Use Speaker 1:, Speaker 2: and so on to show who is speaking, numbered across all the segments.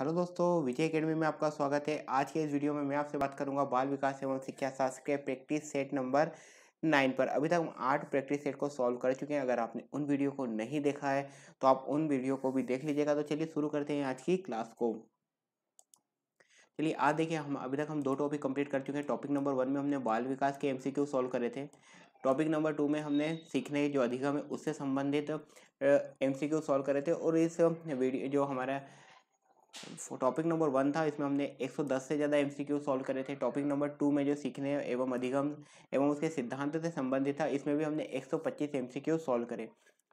Speaker 1: hello दोस्तों विजय academy में आपका स्वागत है आज के इस वीडियो में मैं आपसे बात करूंगा बाल विकास एवं शिक्षा शास्त्र के प्रैक्टिस सेट नंबर नाइन पर अभी तक हम आठ प्रैक्टिस सेट को सॉल्व कर चुके हैं अगर आपने उन वीडियो को नहीं देखा है तो आप उन वीडियो को भी देख लीजिएगा तो चलिए शुरू करते हैं आज की क्लास को चलिए आज देखिए हम अभी तक हम दो टॉपिक कंप्लीट कर चुके हैं टॉपिक नंबर वन में हमने बाल विकास के एमसीक्यू सॉल्व करे थे टॉपिक नंबर टू में हमने सीखने जो अधिगम है उससे संबंधित एमसीक्यू सॉल्व करे थे और इस वीडियो जो हमारा टॉपिक नंबर वन था इसमें हमने 110 से ज़्यादा एमसीक्यू सॉल्व करे थे टॉपिक नंबर टू में जो सीखने एवं अधिगम एवं उसके सिद्धांत से संबंधित था इसमें भी हमने 125 एमसीक्यू सॉल्व करे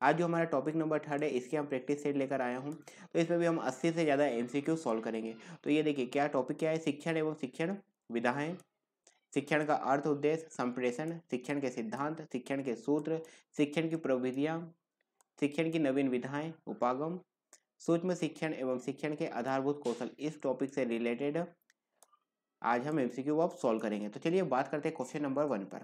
Speaker 1: आज जो हमारा टॉपिक नंबर थर्ड है इसके हम प्रैक्टिस सेट लेकर आया हूँ तो इसमें भी हम अस्सी से ज़्यादा एम सॉल्व करेंगे तो ये देखिए क्या टॉपिक क्या है शिक्षण एवं शिक्षण विधाएँ शिक्षण का अर्थ उद्देश्य संप्रेषण शिक्षण के सिद्धांत शिक्षण के सूत्र शिक्षण की प्रविधियाँ शिक्षण की नवीन विधाएँ उपागम सूक्ष्म शिक्षण एवं शिक्षण के आधारभूत कौशल इस टॉपिक से रिलेटेड आज हम एमसीक्यू आप सॉल्व करेंगे तो चलिए बात करते हैं क्वेश्चन नंबर वन पर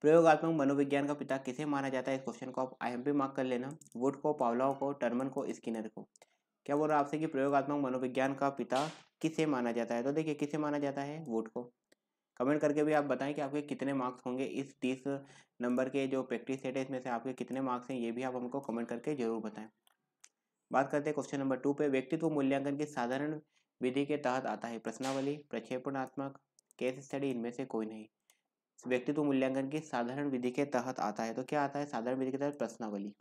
Speaker 1: प्रयोगात्मक मनोविज्ञान का पिता किसे माना जाता है इस क्वेश्चन को आप आई मार्क कर लेना वुड को पावलाओ को टर्मन को स्किनर को क्या बोल रहा आपसे कि प्रयोगात्मक मनोविज्ञान का पिता किसे माना जाता है तो देखिए किसे माना जाता है वुड को कमेंट करके भी आप बताएं कि आपके कितने मार्क्स होंगे इस तीस नंबर के जो प्रैक्टिस सेट है इसमें से आपके कितने मार्क्स हैं ये भी आप हमको कमेंट करके जरूर बताएं बात करते हैं क्वेश्चन नंबर टू पे व्यक्तित्व मूल्यांकन की साधारण विधि के तहत आता है प्रश्नावली प्रक्षेपणात्मक केस स्टडी इनमें से कोई नहीं व्यक्तित्व मूल्यांकन की साधारण विधि के तहत आता है तो क्या आता है साधारण विधि के तहत प्रश्नावली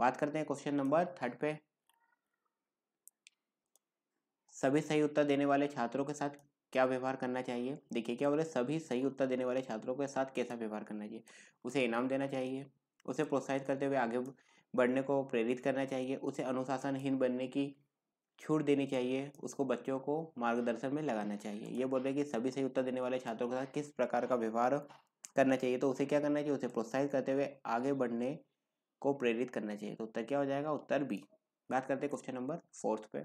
Speaker 1: बात करते हैं क्वेश्चन नंबर थर्ड पे सभी सही उत्तर देने वाले छात्रों के साथ क्या व्यवहार करना चाहिए देखिए क्या बोले सभी सही उत्तर देने वाले छात्रों के साथ कैसा व्यवहार करना चाहिए उसे इनाम देना चाहिए उसे प्रोत्साहित करते हुए आगे बढ़ने को प्रेरित करना चाहिए उसे अनुशासनहीन बनने की छूट देनी चाहिए उसको बच्चों को मार्गदर्शन में लगाना चाहिए ये बोल रहे कि सभी सही उत्तर देने वाले छात्रों के साथ किस प्रकार का व्यवहार करना चाहिए तो उसे क्या करना चाहिए उसे प्रोत्साहित करते हुए आगे बढ़ने को प्रेरित करना चाहिए तो उत्तर क्या हो जाएगा उत्तर बी बात करते हैं क्वेश्चन नंबर फोर्थ पे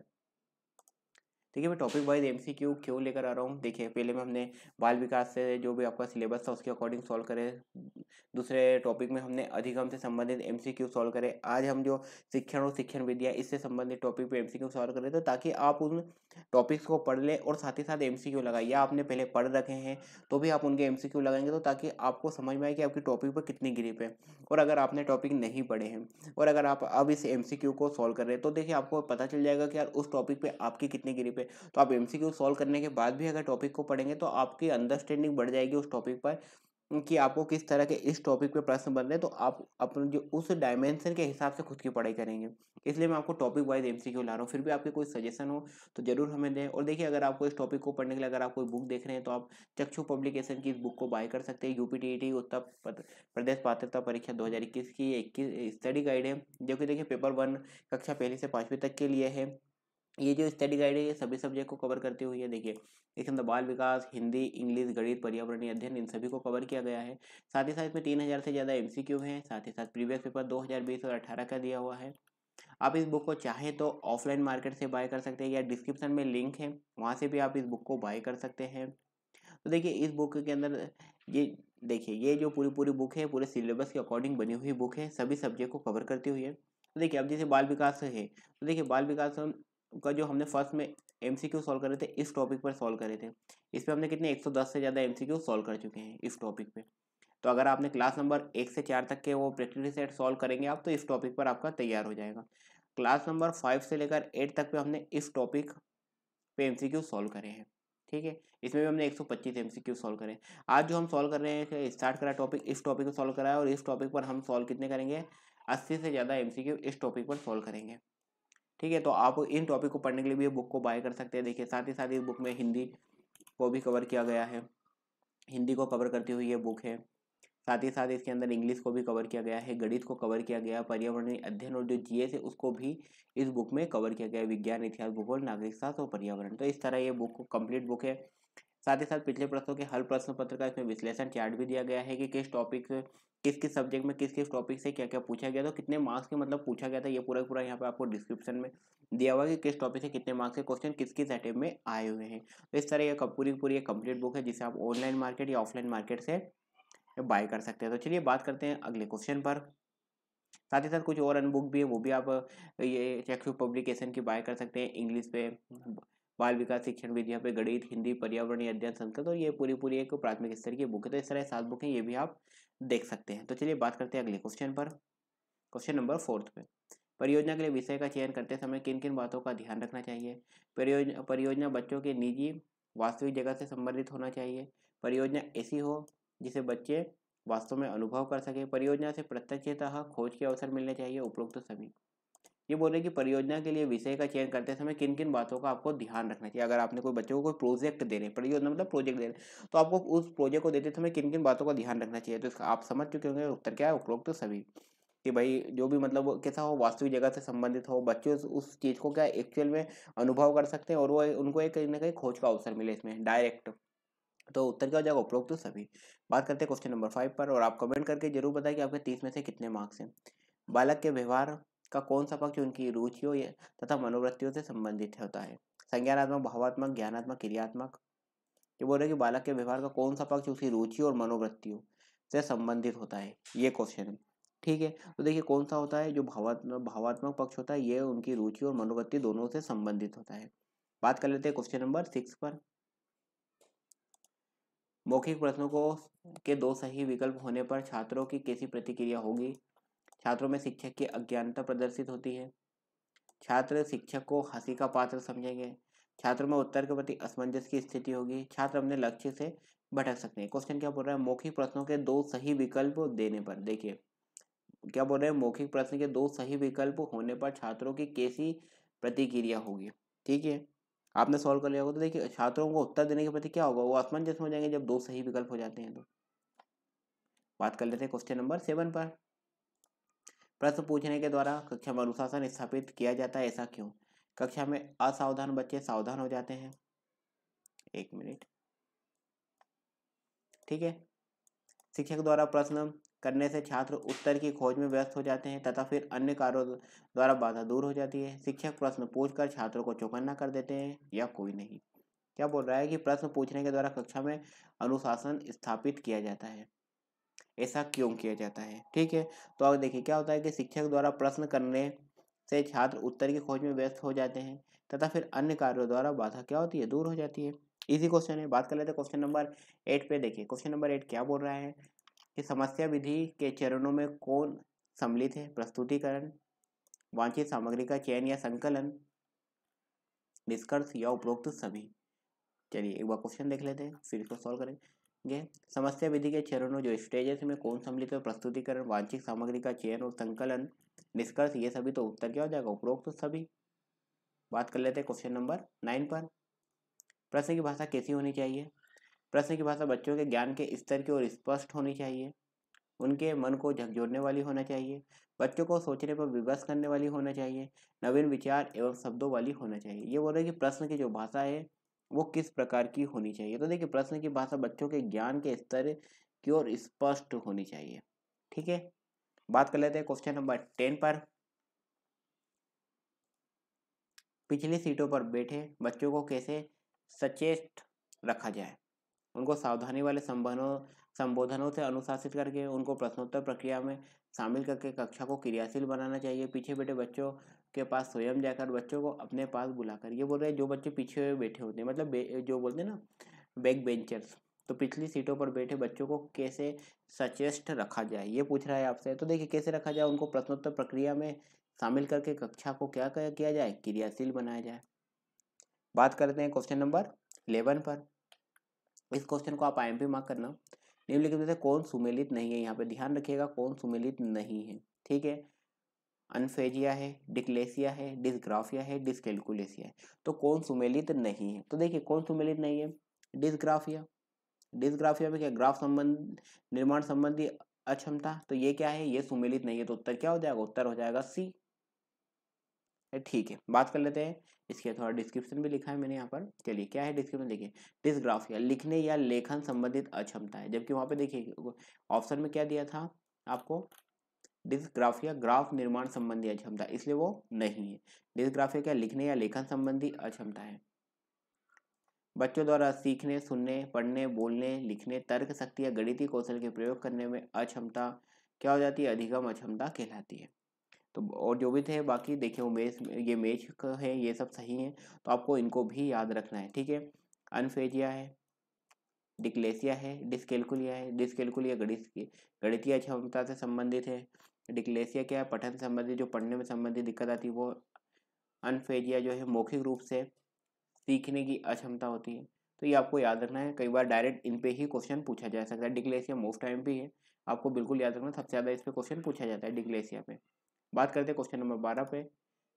Speaker 1: देखिए मैं topic wise M C Q क्यों लेकर आ रहा हूँ देखिए पहले में हमने बाल विकास से जो भी आपका सिलेबस था उसके अकॉर्डिंग सॉल्व करे दूसरे टॉपिक में हमने अधिगम से संबंधित एम सी क्यू सॉल्व करे आज हम जो शिक्षण और शिक्षण विद्या इससे संबंधित टॉपिक पे एम सी क्यू सॉल्व करें तो ताकि आप उन टॉपिक्स को पढ़ लें और साथ ही साथ एम सी क्यू लगाए या आपने पहले पढ़ रखे हैं तो भी आप उनके एम सी क्यू लगाएंगे तो ताकि आपको समझ में आए कि आपकी टॉपिक पर कितनी ग्रिप है और अगर आपने टॉपिक नहीं पढ़े हैं और अगर आप अब इस एम सी क्यू को सॉल्व कर रहे हैं तो देखिए आपको पता चल जाएगा कि यार उस टॉपिक पर आपकी कितनी ग्रिप पे तो आप एमसीक्यू सॉल्व करने के बाद भी अगर टॉपिक को पढ़ेंगे तो आपकी अंडरस्टैंडिंग बढ़ जाएगी उस टॉपिक पर कि आपको किस तरह के इस टॉपिक पे प्रश्न बन रहे हैं तो आप अपने जो उस डायमेंशन के हिसाब से खुद की पढ़ाई करेंगे इसलिए मैं आपको topic wise M C Q ला रहा हूँ फिर भी आपके कोई सजेशन हो तो ज़रूर हमें दें और देखिए अगर आपको इस टॉपिक को पढ़ने के लिए अगर आप कोई बुक देख रहे हैं तो आप चक्षु पब्लिकेशन की इस बुक को बाय कर सकते हैं U T T Uttar Pradesh पात्रता परीक्षा दो हज़ार इक्कीस की इक्कीस स्टडी गाइड है जो कि देखिए पेपर वन कक्षा पहली से पाँचवीं तक के लिए है ये जो स्टडी गाइड है ये सभी सब्जेक्ट को कवर करती हुई है देखिए इसके अंदर बाल विकास हिंदी इंग्लिश गणित पर्यावरणीय अध्ययन इन सभी को कवर किया गया है साथ ही साथ इसमें तीन हज़ार से ज़्यादा एमसीक्यू हैं साथ ही साथ प्रीवियस पेपर दो हज़ार बीस और अठारह का दिया हुआ है आप इस बुक को चाहें तो ऑफलाइन मार्केट से बाय कर सकते हैं या डिस्क्रिप्शन में लिंक है वहाँ से भी आप इस बुक को बाय कर सकते हैं तो देखिए इस बुक के अंदर ये देखिए ये जो पूरी पूरी बुक है पूरे सिलेबस के अकॉर्डिंग बनी हुई बुक है सभी सब्जेक्ट को कवर करती हुई है तो देखिए अब जैसे बाल विकास है तो देखिए बाल विकास का जो हमने फर्स्ट में एम सी क्यू सॉल्व करे थे इस टॉपिक पर सॉल्व करे थे इस पर हमने कितने 110 से ज़्यादा एम सी क्यू सॉल्व कर चुके हैं इस टॉपिक पे तो अगर आपने क्लास नंबर एक से चार तक के वो प्रैक्टिस सेट सॉल्व करेंगे आप तो इस टॉपिक पर आपका तैयार हो जाएगा क्लास नंबर फाइव से लेकर एट तक पे हमने इस टॉपिक पे एम सी क्यू सॉल्व करे हैं ठीक है इसमें भी हमने एक सौ पच्चीस एम सी क्यू सॉल्व करे आज जो हम सॉल्व कर रहे हैं स्टार्ट करा टॉपिक इस टॉपिक को सॉल्व कराया और इस टॉपिक पर हम सॉल्व कितने करेंगे अस्सी से ज़्यादा एम सी क्यू इस टॉपिक पर सॉल्व करेंगे ठीक है तो आप इन टॉपिक को पढ़ने के लिए भी बुक को बाय कर सकते हैं देखिए साथ ही साथ इस बुक में हिंदी को भी कवर किया गया है हिंदी को कवर करती हुई ये बुक है साथ ही साथ इसके अंदर इंग्लिश को भी कवर किया गया है गणित को कवर किया गया पर्यावरणीय अध्ययन और जो जीएस है उसको भी इस बुक में कवर किया गया है विज्ञान इतिहास भूगोल नागरिक शास्त्र और पर्यावरण तो इस तरह ये बुक कंप्लीट बुक है साथ ही साथ पिछले प्रश्नों के हल प्रश्न पत्र का इसमें विश्लेषण चार्ट भी दिया गया है कि किस टॉपिक किस किस सब्जेक्ट में किस किस टॉपिक से क्या क्या पूछा गया था कितने मार्क्स के मतलब पूछा गया था ये पूरा पूरा यहाँ पे आपको डिस्क्रिप्शन में दिया हुआ कि किस टॉपिक से कितने मार्क्स के क्वेश्चन किस किस अटेम्प में आए हुए हैं तो इस तरह यह पूरी पूरी एक कंप्लीट बुक है जिसे आप ऑनलाइन मार्केट या ऑफलाइन मार्केट से बाय कर सकते हैं तो चलिए बात करते हैं अगले क्वेश्चन पर साथ ही साथ कुछ और अनबुक भी है वो भी आप ये चेकशू पब्लिकेशन की बाय कर सकते हैं इंग्लिश पे बाल विकास शिक्षण विद्या पे गणित हिंदी पर्यावरण अध्ययन संस्कृत और ये पूरी पूरी एक प्राथमिक स्तर की बुक है तो इस तरह सात बुक हैं ये भी आप देख सकते हैं तो चलिए बात करते हैं अगले क्वेश्चन पर क्वेश्चन नंबर फोर्थ पे परियोजना के लिए विषय का चयन करते समय किन किन बातों का ध्यान रखना चाहिए परियोजना परियोजना बच्चों के निजी वास्तविक जगह से संबंधित होना चाहिए परियोजना ऐसी हो जिसे बच्चे वास्तव में अनुभव कर सके परियोजना से प्रत्यक्षतः खोज के अवसर मिलने चाहिए उपरोक्त सभी ये बोल रहे हैं कि परियोजना के लिए विषय का चयन करते समय किन किन बातों का आपको ध्यान रखना चाहिए अगर आपने कोई बच्चों को कोई प्रोजेक्ट दे रहे हैं परियोजना मतलब प्रोजेक्ट दे रहे हैं तो आपको उस प्रोजेक्ट को देते समय किन किन बातों का ध्यान रखना चाहिए तो इसका आप समझ चुके होंगे उत्तर क्या है उपरोक्त तो सभी कि भाई जो भी मतलब कैसा हो वास्तविक जगह से संबंधित हो बच्चे उस चीज़ को क्या एक्चुअल में अनुभव कर सकते हैं और वो उनको एक कहीं ना कहीं खोज का अवसर मिले इसमें डायरेक्ट तो उत्तर क्या हो जाएगा उपरोक्त सभी बात करते हैं क्वेश्चन नंबर फाइव पर और आप कमेंट करके जरूर बताएं कि आपके तीस में से कितने मार्क्स हैं बालक के व्यवहार का कौन सा पक्ष उनकी रुचियों तथा मनोवृत्तियों से संबंधित होता है संज्ञानात्मक भावात्मक ज्ञानात्मक क्रियात्मक ये बोल रहे कि बालक के व्यवहार का कौन सा पक्ष उसकी रुचि और मनोवृत्तियों से संबंधित होता है ये क्वेश्चन है ठीक है तो देखिए कौन सा होता है जो भावात्मक भावात्मक पक्ष होता है ये उनकी रुचि और मनोवृत्ति दोनों से संबंधित होता है बात कर लेते हैं क्वेश्चन नंबर सिक्स पर मौखिक प्रश्नों को के दो सही विकल्प होने पर छात्रों की कैसी प्रतिक्रिया होगी छात्रों में शिक्षक की अज्ञानता प्रदर्शित होती है छात्र शिक्षक को हंसी का पात्र समझेंगे छात्रों में उत्तर के प्रति असमंजस की स्थिति होगी छात्र अपने लक्ष्य से भटक सकते हैं क्वेश्चन क्या बोल रहा है मौखिक प्रश्नों के दो सही विकल्प देने पर देखिए क्या बोल रहे हैं मौखिक प्रश्न के दो सही विकल्प होने पर छात्रों की कैसी प्रतिक्रिया होगी ठीक है आपने सॉल्व कर लिया होगा तो देखिए छात्रों को उत्तर देने के प्रति क्या होगा वो असमंजस हो जाएंगे जब दो सही विकल्प हो जाते हैं तो बात कर लेते हैं क्वेश्चन नंबर सेवन पर प्रश्न पूछने के द्वारा कक्षा में अनुशासन स्थापित किया जाता है ऐसा क्यों कक्षा में असावधान बच्चे सावधान हो जाते हैं एक मिनट ठीक है शिक्षक द्वारा प्रश्न करने से छात्र उत्तर की खोज में व्यस्त हो जाते हैं तथा फिर अन्य कार्यों द्वारा बाधा दूर हो जाती है शिक्षक प्रश्न पूछकर छात्रों को चौकन्ना कर देते हैं या कोई नहीं क्या बोल रहा है कि प्रश्न पूछने के द्वारा कक्षा में अनुशासन स्थापित किया जाता है ऐसा क्यों किया जाता है ठीक है तो अब देखिए क्या होता है कि शिक्षक द्वारा प्रश्न करने से छात्र उत्तर की खोज में व्यस्त हो जाते हैं तथा फिर अन्य कार्यों द्वारा बाधा क्या होती है दूर हो जाती है इसी क्वेश्चन है बात कर लेते हैं क्वेश्चन नंबर एट पे देखिए क्वेश्चन नंबर एट क्या बोल रहा है कि समस्या विधि के चरणों में कौन सम्मिलित है प्रस्तुतिकरण वांछित सामग्री का चयन या संकलन निष्कर्ष या उपरोक्त सभी चलिए एक बार क्वेश्चन देख लेते हैं फिर इसको सॉल्व करें ये समस्या विधि के चरणों जो स्टेजेस में कौन सम्मिलित तो प्रस्तुतिकरण वांछित सामग्री का चयन और संकलन निष्कर्ष ये सभी तो उत्तर क्या हो जाएगा उपरोक्त तो सभी बात कर लेते हैं क्वेश्चन नंबर नाइन पर प्रश्न की भाषा कैसी होनी चाहिए प्रश्न की भाषा बच्चों के ज्ञान के स्तर की ओर स्पष्ट होनी चाहिए उनके मन को झकझोरने वाली होना चाहिए बच्चों को सोचने पर विवश करने वाली होना चाहिए नवीन विचार एवं शब्दों वाली होना चाहिए ये बोल रहे कि प्रश्न की जो भाषा है वो किस प्रकार की होनी चाहिए तो देखिए प्रश्न की भाषा बच्चों के ज्ञान के स्तर की ओर स्पष्ट होनी चाहिए ठीक है बात कर लेते हैं क्वेश्चन नंबर टेन पर पिछली सीटों पर बैठे बच्चों को कैसे सचेत रखा जाए उनको सावधानी वाले संबंधों संबोधनों से अनुशासित करके उनको प्रश्नोत्तर प्रक्रिया में शामिल करके कक्षा को क्रियाशील बनाना चाहिए पीछे बैठे बच्चों के पास स्वयं जाकर बच्चों को अपने पास बुलाकर ये बोल रहे हैं जो बच्चे पीछे बैठे होते हैं मतलब जो बोलते हैं ना बैक बेंचर्स तो पिछली सीटों पर बैठे बच्चों को कैसे सचेस्ट रखा जाए ये पूछ रहा है आपसे तो देखिए कैसे रखा जाए उनको प्रश्नोत्तर प्रक्रिया में शामिल करके कक्षा को क्या किया जाए क्रियाशील बनाया जाए बात करते हैं क्वेश्चन नंबर इलेवन पर इस क्वेश्चन को आप आई एम पी मार्क करना निम्नलिखित में से कौन सुमेलित नहीं है यहाँ पे ध्यान रखिएगा कौन सुमेलित नहीं है ठीक है अनफेजिया है डिक्लेसिया है डिसग्राफिया है डिसकेलकुलेसिया है तो कौन सुमेलित नहीं है तो देखिए कौन सुमेलित नहीं है डिसग्राफिया डिसग्राफिया में क्या ग्राफ संबंध निर्माण संबंधी अक्षमता तो ये क्या है ये सुमेलित नहीं है तो उत्तर क्या हो जाएगा उत्तर हो जाएगा सी ठीक है बात कर लेते हैं इसके थोड़ा डिस्क्रिप्शन भी लिखा है मैंने यहाँ पर चलिए क्या है डिस्क्रिप्शन देखिए डिस्ग्राफिया लिखने या लेखन संबंधित अक्षमता है जबकि वहाँ पे देखिए ऑप्शन में क्या दिया था आपको डिस्ग्राफिया ग्राफ निर्माण संबंधी अक्षमता इसलिए वो नहीं है डिस्ग्राफिया क्या लिखने या लेखन संबंधी अक्षमता है बच्चों द्वारा सीखने सुनने पढ़ने बोलने लिखने तर्क शक्ति या गणितीय कौशल के प्रयोग करने में अक्षमता क्या हो जाती है अधिगम अक्षमता कहलाती है तो और जो भी थे बाकी देखिए वो मेज ये मेज है ये सब सही है तो आपको इनको भी याद रखना है ठीक है अनफेजिया है डिक्लेसिया है डिस्केलकुलिया है डिस्केलकुलिया गणित गणितीय क्षमता से संबंधित है डिक्लेसिया क्या है पठन संबंधी जो पढ़ने में संबंधी दिक्कत आती है वो अनफेजिया जो है मौखिक रूप से सीखने की अक्षमता होती है तो ये आपको याद रखना है कई बार डायरेक्ट इन पे ही क्वेश्चन पूछा जा सकता है डिक्लेसिया मोस्ट टाइम पे है आपको बिल्कुल याद रखना सबसे ज़्यादा इस पर क्वेश्चन पूछा जाता है डिक्लेसिया पे बात करते हैं क्वेश्चन नंबर बारह पे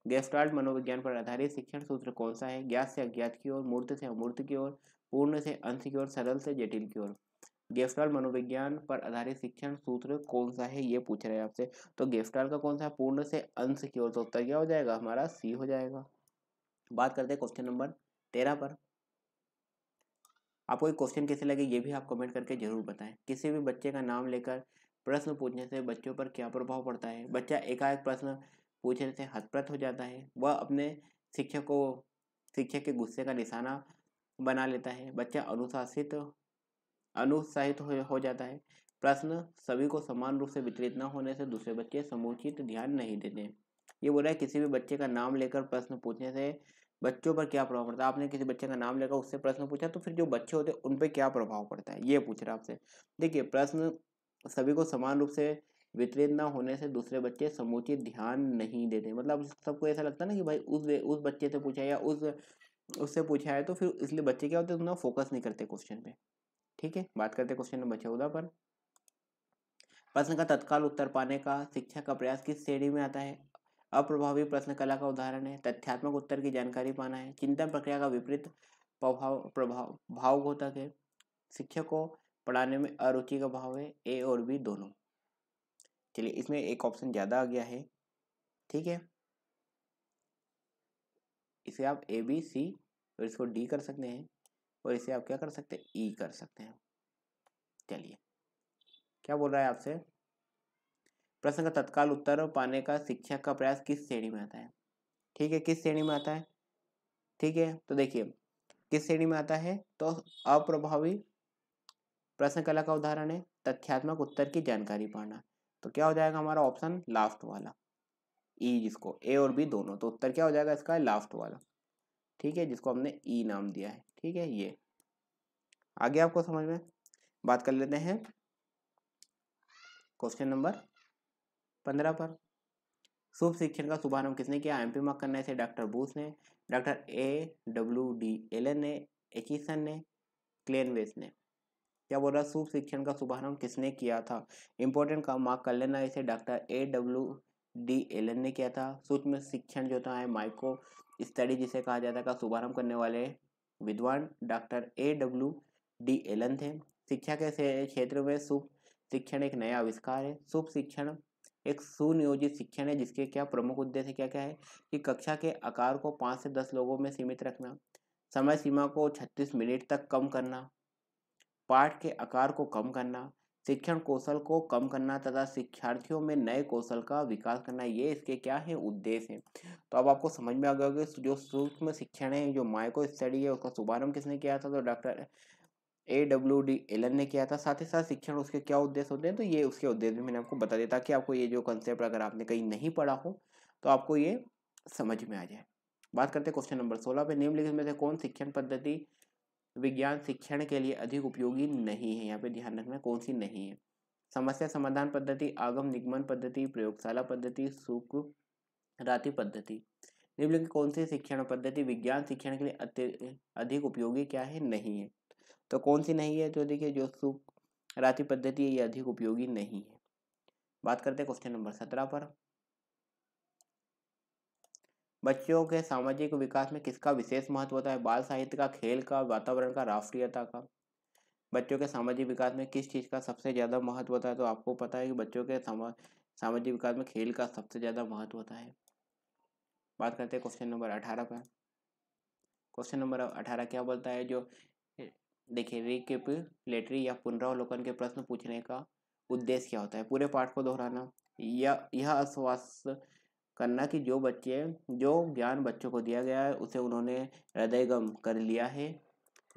Speaker 1: गेस्टाल्ट मनोविज्ञान पर आधारित शिक्षण सूत्र कौन सा है ज्ञात से अज्ञात की ओर मूर्त से अमूर्त की ओर पूर्ण से अंश की ओर सरल से जटिल की ओर गेफ्टाल मनोविज्ञान पर आधारित शिक्षण सूत्र कौन सा है ये पूछ रहे हैं आपसे तो गेफ्टाल का कौन सा है पूर्ण से अंश की ओर तो उत्तर क्या हो जाएगा हमारा सी हो जाएगा बात करते हैं क्वेश्चन नंबर तेरह पर आपको ये क्वेश्चन कैसे लगे ये भी आप कमेंट करके जरूर बताएं किसी भी बच्चे का नाम लेकर प्रश्न पूछने से बच्चों पर क्या प्रभाव पड़ता है बच्चा एकाएक प्रश्न पूछने से हतप्रत हो जाता है वह अपने शिक्षक को शिक्षक के गुस्से का निशाना बना लेता है बच्चा अनुशासित अनुत्साहित हो, हो जाता है प्रश्न सभी को समान रूप से वितरित न होने से दूसरे बच्चे समुचित ध्यान नहीं देते ये बोला है किसी भी बच्चे का नाम लेकर प्रश्न पूछने से बच्चों पर क्या प्रभाव पड़ता है आपने किसी बच्चे का नाम लेकर उससे प्रश्न पूछा तो फिर जो बच्चे होते हैं उन पर क्या प्रभाव पड़ता है ये पूछ रहा है आपसे देखिए प्रश्न सभी को समान रूप से वितरित ना होने से दूसरे बच्चे समुचित ध्यान नहीं देते मतलब सबको ऐसा लगता है ना कि भाई उस उस बच्चे से पूछा या उस उससे पूछा है तो फिर इसलिए बच्चे क्या होते हैं उतना फोकस नहीं करते क्वेश्चन पे ठीक है बात करते क्वेश्चन नंबर चौदह पर प्रश्न का तत्काल उत्तर पाने का शिक्षा का प्रयास किस श्रेणी में आता है अप्रभावी प्रश्न कला का उदाहरण है तथ्यात्मक उत्तर की जानकारी पाना है चिंतन प्रक्रिया का विपरीत प्रभाव प्रभाव भाव घोतक है शिक्षक को पढ़ाने में अरुचि का भाव है ए और बी दोनों चलिए इसमें एक ऑप्शन ज़्यादा आ गया है ठीक है इसे आप ए बी सी और इसको डी कर सकते हैं और इसे आप क्या कर सकते हैं ई e कर सकते हैं चलिए क्या बोल रहा है आपसे प्रश्न का तत्काल उत्तर पाने का शिक्षक का प्रयास किस श्रेणी में आता है ठीक है किस श्रेणी में आता है ठीक है तो देखिए किस श्रेणी में आता है तो अप्रभावी प्रश्न कला का उदाहरण है तथ्यात्मक उत्तर की जानकारी पाना तो क्या हो जाएगा हमारा ऑप्शन लास्ट वाला ई e जिसको ए और बी दोनों तो उत्तर क्या हो जाएगा इसका लास्ट वाला ठीक है जिसको हमने ई e नाम दिया है ठीक है ये आगे आपको समझ में बात कर लेते हैं क्वेश्चन नंबर पंद्रह पर शुभ शिक्षण का शुभारंभ किसने किया एम पी मक्कर ने डॉक्टर बूस ने doctor A W D Allen ने एचिसन ने क्लेनवेस ने क्या बोल रहा शुभ शिक्षण का शुभारंभ किसने किया था इंपॉर्टेंट का मार्क कर लेना इसे doctor A W D Allen ने किया था सूक्ष्म शिक्षण जो था माइक्रो स्टडी जिसे कहा जाता है का शुभारंभ करने वाले विद्वान doctor A W D Allen थे शिक्षा के क्षेत्र में शुभ शिक्षण एक नया आविष्कार है शुभ शिक्षण एक सुनियोजित शिक्षण है जिसके क्या प्रमुख उद्देश्य क्या क्या है कि कक्षा के आकार को पाँच से दस लोगों में सीमित रखना समय सीमा को छत्तीस मिनट तक कम करना पाठ के आकार को कम करना शिक्षण कौशल को कम करना तथा शिक्षार्थियों में नए कौशल का विकास करना ये इसके क्या है उद्देश्य हैं तो अब आपको समझ में आ गया कि जो सूक्ष्म शिक्षण है जो माइक्रो स्टडी है उसका शुभारंभ किसने किया था तो doctor A W D Allen ने किया था साथ ही साथ शिक्षण उसके क्या उद्देश्य होते हैं तो ये उसके उद्देश्य भी मैंने आपको बता दिया ताकि आपको ये जो कंसेप्ट अगर आपने कहीं नहीं पढ़ा हो तो आपको ये समझ में आ जाए बात करते हैं क्वेश्चन नंबर सोलह पे निम्नलिखित में से कौन शिक्षण पद्धति विज्ञान शिक्षण के लिए अधिक उपयोगी नहीं है यहाँ पे ध्यान रखना कौन सी नहीं है समस्या समाधान पद्धति आगम निगमन पद्धति प्रयोगशाला पद्धति सुख राति पद्धति निम्नलिखित कौन सी शिक्षण पद्धति विज्ञान शिक्षण के लिए अधिक उपयोगी क्या है नहीं है तो कौन सी नहीं है तो देखिए जो सुख राति पद्धति है ये अधिक उपयोगी नहीं है बात करते हैं क्वेश्चन नंबर सत्रह पर बच्चों के सामाजिक विकास में किसका विशेष महत्व होता है बाल साहित्य का खेल का वातावरण का राष्ट्रीयता का बच्चों के सामाजिक विकास में किस चीज़ का सबसे ज़्यादा महत्व होता है तो आपको पता है कि बच्चों के सामाजिक विकास में खेल का सबसे ज़्यादा महत्व होता है बात करते हैं क्वेश्चन नंबर अठारह पर क्वेश्चन नंबर अठारह क्या बोलता है जो देखिए रिकेपुलेटरी या पुनरावलोकन के प्रश्न पूछने का उद्देश्य क्या होता है पूरे पाठ को दोहराना यह यह आश्वास करना कि जो बच्चे जो ज्ञान बच्चों को दिया गया है उसे उन्होंने हृदयगम कर लिया है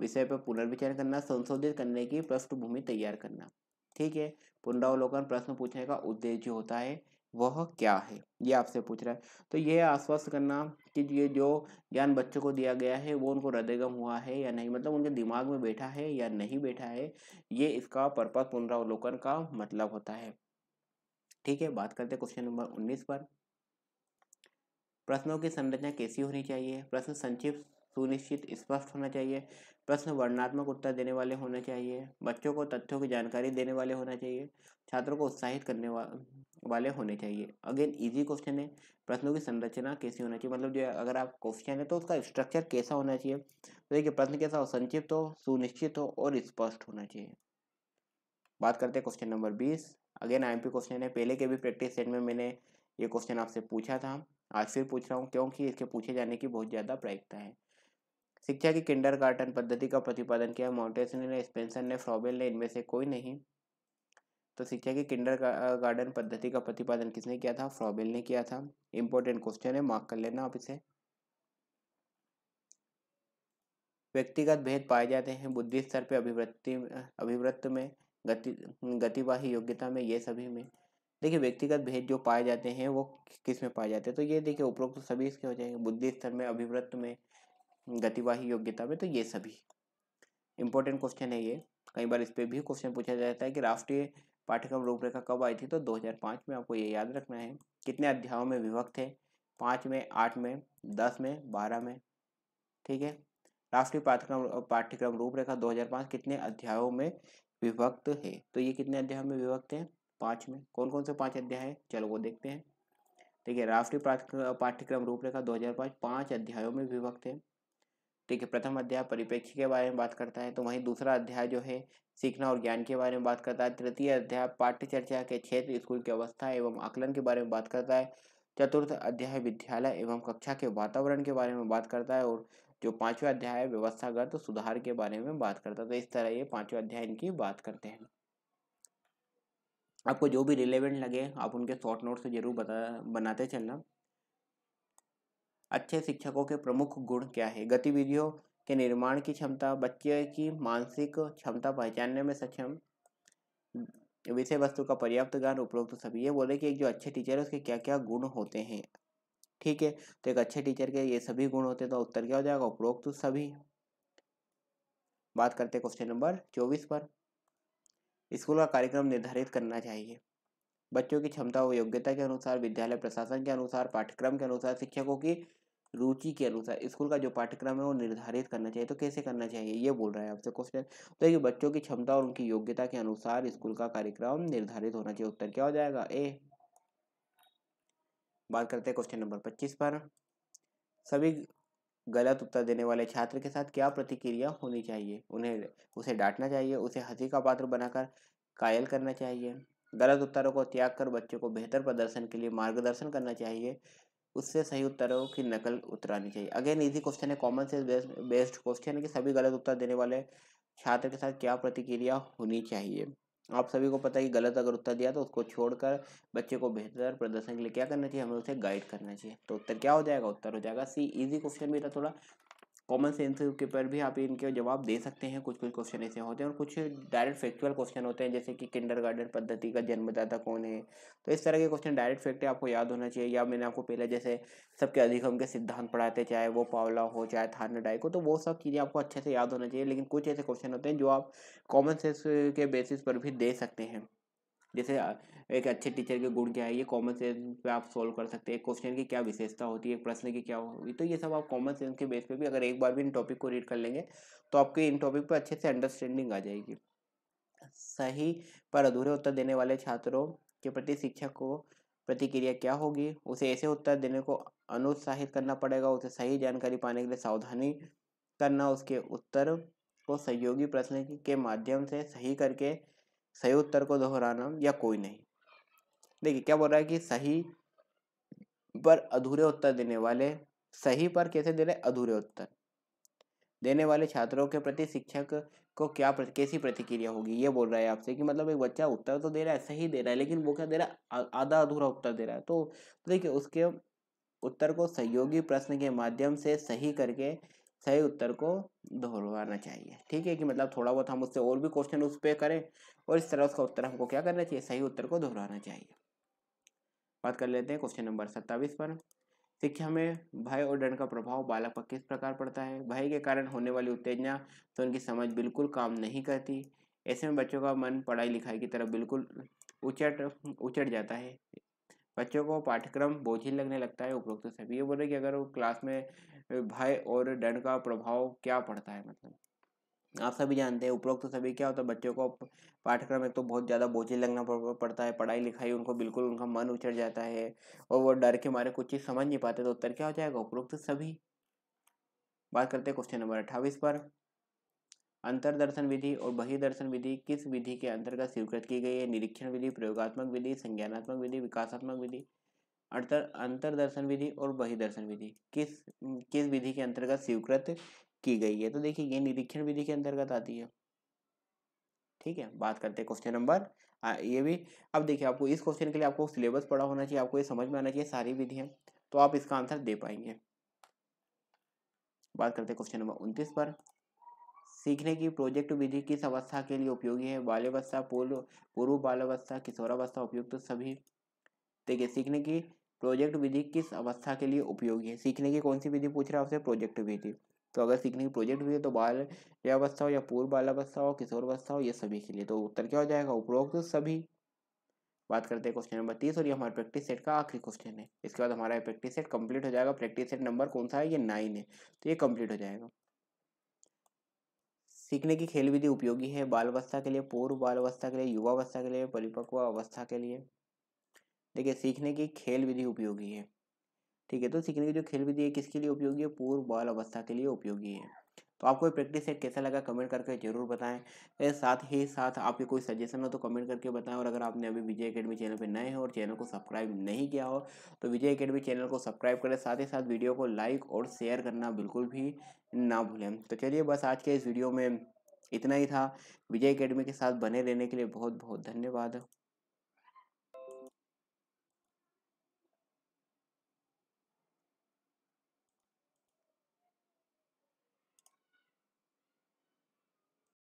Speaker 1: विषय पर पुनर्विचार करना संशोधित करने की पृष्ठभूमि तैयार करना ठीक है पुनरावलोकन प्रश्न पूछने का उद्देश्य होता है वह क्या है ये आपसे पूछ रहा है तो ये आश्वस्त करना कि ये जो ज्ञान बच्चों को दिया गया है वो उनको हृदयगम हुआ है या नहीं मतलब उनके दिमाग में बैठा है या नहीं बैठा है ये इसका पर्पज पुनरावलोकन का मतलब होता है ठीक है बात करते क्वेश्चन नंबर उन्नीस पर प्रश्नों की संरचना कैसी होनी चाहिए प्रश्न संक्षिप्त सुनिश्चित स्पष्ट होना चाहिए प्रश्न वर्णात्मक उत्तर देने वाले होने चाहिए बच्चों को तथ्यों की जानकारी देने वाले होना चाहिए छात्रों को उत्साहित करने वा, वाले होने चाहिए अगेन इजी क्वेश्चन है प्रश्नों की संरचना कैसी होना चाहिए मतलब जो अगर आप क्वेश्चन है तो उसका स्ट्रक्चर कैसा होना चाहिए तो देखिए प्रश्न कैसा हो संक्षिप्त हो सुनिश्चित हो और स्पष्ट होना चाहिए बात करते हैं क्वेश्चन नंबर बीस अगेन आई क्वेश्चन है पहले के भी प्रैक्टिस सेट में मैंने ये क्वेश्चन आपसे पूछा था आज फिर पूछ रहा हूँ क्योंकि इसके पूछे जाने की बहुत ज़्यादा प्रायिकता है शिक्षा की किंडर गार्टन पद्धति का प्रतिपादन किया माउंटेसन ने स्पेंसर ने फ्रॉबेल ने इनमें से कोई नहीं तो शिक्षा की किंडर गार्डन पद्धति का प्रतिपादन किसने किया था फ्रॉबेल ने किया था इंपॉर्टेंट क्वेश्चन है मार्क कर लेना आप इसे व्यक्तिगत भेद पाए जाते हैं बुद्धि स्तर पर अभिवृत्ति अभिवृत्त में गति गतिवाही योग्यता में ये सभी में देखिए व्यक्तिगत भेद जो पाए जाते हैं वो किस में पाए जाते हैं तो ये देखिए उपरोक्त सभी इसके हो जाएंगे बुद्धि स्तर में अभिवृत्त में गतिवाही योग्यता में तो ये सभी इंपॉर्टेंट क्वेश्चन है ये कई बार इस पर भी क्वेश्चन पूछा जाता है कि राष्ट्रीय पाठ्यक्रम रूपरेखा कब आई थी तो 2005 में आपको ये याद रखना है कितने अध्यायों में विभक्त है पाँच में आठ में दस में बारह में ठीक है राष्ट्रीय पाठ्यक्रम पाठ्यक्रम रूपरेखा 2005 कितने अध्यायों में विभक्त है तो ये कितने अध्यायों में विभक्त है पाँच में कौन कौन से पाँच अध्याय है चलो वो देखते हैं ठीक है राष्ट्रीय पाठ्यक्रम रूपरेखा दो हज़ार पाँच पाँच अध्यायों में विभक्त है ठीक है प्रथम अध्याय परिप्रेक्ष्य के बारे में बात करता है तो वहीं दूसरा अध्याय जो है सीखना और ज्ञान के बारे में बात करता है तृतीय अध्याय पाठ्य चर्चा के क्षेत्र स्कूल की अवस्था एवं आकलन के बारे में बात करता है चतुर्थ अध्याय विद्यालय एवं कक्षा के वातावरण के बारे में बात करता है और जो पांचवा अध्याय व्यवस्थागत तो सुधार के बारे में बात करता है तो इस तरह ये पांचवा अध्याय इनकी बात करते हैं आपको जो भी रिलेवेंट लगे आप उनके शॉर्ट नोट से जरूर बता बनाते चलना अच्छे शिक्षकों के प्रमुख गुण क्या है गतिविधियों के निर्माण की क्षमता बच्चे की मानसिक क्षमता पहचानने में सक्षम विषय वस्तु का पर्याप्त ज्ञान उपरोक्त सभी ये बोले कि एक जो अच्छे टीचर है उसके क्या क्या गुण होते हैं ठीक है तो एक अच्छे टीचर के ये सभी गुण होते हैं तो उत्तर क्या हो जाएगा उपरोक्त सभी बात करते हैं क्वेश्चन नंबर चौबीस पर स्कूल का कार्यक्रम निर्धारित करना चाहिए बच्चों की क्षमता व योग्यता के अनुसार विद्यालय प्रशासन के अनुसार पाठ्यक्रम के अनुसार शिक्षकों की रुचि के अनुसार स्कूल का जो पाठ्यक्रम है वो निर्धारित करना चाहिए तो कैसे करना चाहिए ये बोल रहा है आपसे क्वेश्चन तो ये बच्चों की क्षमता और उनकी योग्यता के अनुसार स्कूल का कार्यक्रम निर्धारित होना चाहिए उत्तर क्या हो जाएगा ए बात करते हैं क्वेश्चन नंबर पच्चीस पर सभी गलत उत्तर देने वाले छात्र के साथ क्या प्रतिक्रिया होनी चाहिए उन्हें उसे डांटना चाहिए उसे हंसी का पात्र बनाकर कायल करना चाहिए गलत उत्तरों को त्याग कर बच्चों को बेहतर प्रदर्शन के लिए मार्गदर्शन करना चाहिए उससे सही उत्तरों की नकल उतरानी चाहिए अगेन इजी क्वेश्चन है कॉमन सेंस बेस्ड क्वेश्चन है कि सभी गलत उत्तर देने वाले छात्र के साथ क्या प्रतिक्रिया होनी चाहिए आप सभी को पता है कि गलत अगर उत्तर दिया तो उसको छोड़कर बच्चे को बेहतर प्रदर्शन के लिए क्या करना चाहिए हमें उसे गाइड करना चाहिए तो उत्तर क्या हो जाएगा उत्तर हो जाएगा सी इजी क्वेश्चन भी था थोड़ा कॉमन सेंस के पर भी आप इनके जवाब दे सकते हैं कुछ कुछ क्वेश्चन ऐसे होते हैं और कुछ डायरेक्ट फैक्चुअल क्वेश्चन होते हैं जैसे कि किंडर गार्डन पद्धति का जन्मदाता कौन है तो इस तरह के क्वेश्चन डायरेक्ट फैक्ट आपको याद होना चाहिए या मैंने आपको पहले जैसे सबके अधिगम के सिद्धांत पढ़ाते चाहे वो पावला हो चाहे थानडाई को तो वो सब चीज़ें आपको अच्छे से याद होना चाहिए लेकिन कुछ ऐसे क्वेश्चन होते हैं जो आप कॉमन सेंस के बेसिस पर भी दे सकते हैं जैसे एक अच्छे टीचर के गुण क्या है ये कॉमन सेंस पे आप सॉल्व कर सकते हैं क्वेश्चन की क्या विशेषता होती है प्रश्न की क्या होगी तो ये सब आप कॉमन सेंस के बेस पे भी अगर एक बार भी इन टॉपिक को रीड कर लेंगे तो आपके इन टॉपिक पर अच्छे से अंडरस्टैंडिंग आ जाएगी सही पर अधूरे उत्तर देने वाले छात्रों के प्रति शिक्षक को प्रतिक्रिया क्या होगी उसे ऐसे उत्तर देने को अनुत्साहित करना पड़ेगा उसे सही जानकारी पाने के लिए सावधानी करना उसके उत्तर को सहयोगी प्रश्न के माध्यम से सही करके सही उत्तर को दोहराना या कोई नहीं देखिए क्या बोल रहा है कि सही पर अधूरे उत्तर देने वाले सही पर कैसे दे रहे अधूरे उत्तर देने वाले छात्रों के प्रति शिक्षक को क्या प्रति, कैसी प्रतिक्रिया होगी ये बोल रहा है आपसे कि मतलब एक बच्चा उत्तर तो दे रहा है सही दे रहा है लेकिन वो क्या दे रहा है आधा अधूरा उत्तर दे रहा है तो देखिए उसके उत्तर को सहयोगी प्रश्न के माध्यम से सही करके सही उत्तर को दोहराना चाहिए ठीक है कि मतलब थोड़ा बहुत हम उससे और भी क्वेश्चन उस पर करें और इस तरह उसका उत्तर हमको क्या करना चाहिए सही उत्तर को दोहराना चाहिए बात कर लेते हैं क्वेश्चन नंबर सत्ताईस पर शिक्षा में भय और डर का प्रभाव बालक पर किस प्रकार पड़ता है भय के कारण होने वाली उत्तेजना तो उनकी समझ बिल्कुल काम नहीं करती ऐसे में बच्चों का मन पढ़ाई लिखाई की तरफ बिल्कुल उचट उचट जाता है बच्चों को पाठ्यक्रम बोझिल लगने लगता है उपरोक्त सभी ये बोल रहे कि अगर वो क्लास में भय और डर का प्रभाव क्या पड़ता है मतलब आप सभी जानते हैं उपरोक्त सभी क्या होता है बच्चों को पाठ्यक्रम एक तो बहुत ज़्यादा बोझिल लगना पड़ता है पढ़ाई लिखाई उनको बिल्कुल उनका मन उछड़ जाता है और वो डर के मारे कुछ चीज़ समझ नहीं पाते तो उत्तर क्या हो जाएगा उपरोक्त सभी बात करते हैं क्वेश्चन नंबर अट्ठावी पर अंतरदर्शन विधि और बहिर्दर्शन विधि किस विधि के अंतर्गत स्वीकृत की गई है निरीक्षण विधि प्रयोगात्मक विधि संज्ञानात्मक विधि विकासात्मक विधि अंतर अंतरदर्शन विधि और बहिर्दर्शन विधि किस किस विधि के अंतर्गत स्वीकृत की गई है तो देखिए ये निरीक्षण विधि के अंतर्गत आती है ठीक है बात करते हैं क्वेश्चन नंबर ये भी अब देखिए आपको इस क्वेश्चन के लिए आपको सिलेबस पढ़ा होना चाहिए आपको ये समझ में आना चाहिए सारी विधियाँ तो आप इसका आंसर दे पाएंगे बात करते हैं क्वेश्चन नंबर उनतीस पर सीखने की प्रोजेक्ट विधि किस अवस्था के लिए उपयोगी है बाल्यावस्था पूर्व पूर्व बाल्यावस्था किशोरावस्था उपयुक्त तो सभी देखिए सीखने की प्रोजेक्ट विधि किस अवस्था के लिए उपयोगी है सीखने की कौन सी विधि पूछ रहा है आपसे प्रोजेक्ट विधि तो अगर सीखने की प्रोजेक्ट विधि तो बाल हो या पूर्व बालावस्था हो किशोरावस्था हो ये सभी के लिए तो उत्तर क्या हो जाएगा उपरोक्त सभी बात करते हैं क्वेश्चन नंबर तीस और ये हमारा प्रैक्टिस सेट का आखिरी क्वेश्चन है इसके बाद हमारा प्रैक्टिस सेट कंप्लीट हो जाएगा प्रैक्टिस सेट नंबर कौन सा है ये नाइन है तो ये कंप्लीट हो जाएगा सीखने की खेल विधि उपयोगी है बाल अवस्था के लिए पूर्व बाल अवस्था के लिए युवा अवस्था के लिए परिपक्व अवस्था के लिए देखिए सीखने की खेल विधि उपयोगी है ठीक है तो सीखने की जो खेल विधि है किसके लिए उपयोगी है पूर्व बाल अवस्था के लिए उपयोगी है तो आपको ये प्रैक्टिस सेट कैसा लगा कमेंट करके जरूर बताएं साथ ही साथ आपके कोई सजेशन हो तो कमेंट करके बताएं और अगर आपने अभी विजय अकेडमी चैनल पर नए हो और चैनल को सब्सक्राइब नहीं किया हो तो विजय अकेडमी चैनल को सब्सक्राइब करें साथ ही साथ वीडियो को लाइक और शेयर करना बिल्कुल भी ना भूलें तो चलिए बस आज के इस वीडियो में इतना ही था विजय अकेडमी के साथ बने रहने के लिए बहुत बहुत धन्यवाद